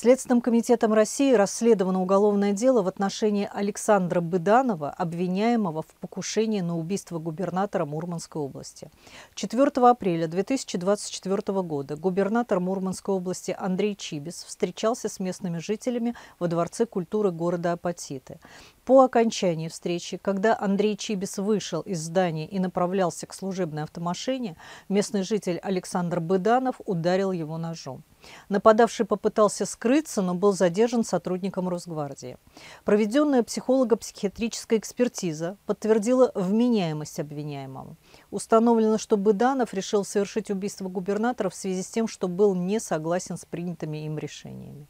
Следственным комитетом России расследовано уголовное дело в отношении Александра Быданова, обвиняемого в покушении на убийство губернатора Мурманской области. 4 апреля 2024 года губернатор Мурманской области Андрей Чибис встречался с местными жителями во Дворце культуры города Апатиты. По окончании встречи, когда Андрей Чибис вышел из здания и направлялся к служебной автомашине, местный житель Александр Быданов ударил его ножом. Нападавший попытался скрыться, но был задержан сотрудником Росгвардии. Проведенная психолого-психиатрическая экспертиза подтвердила вменяемость обвиняемого. Установлено, что Быданов решил совершить убийство губернатора в связи с тем, что был не согласен с принятыми им решениями.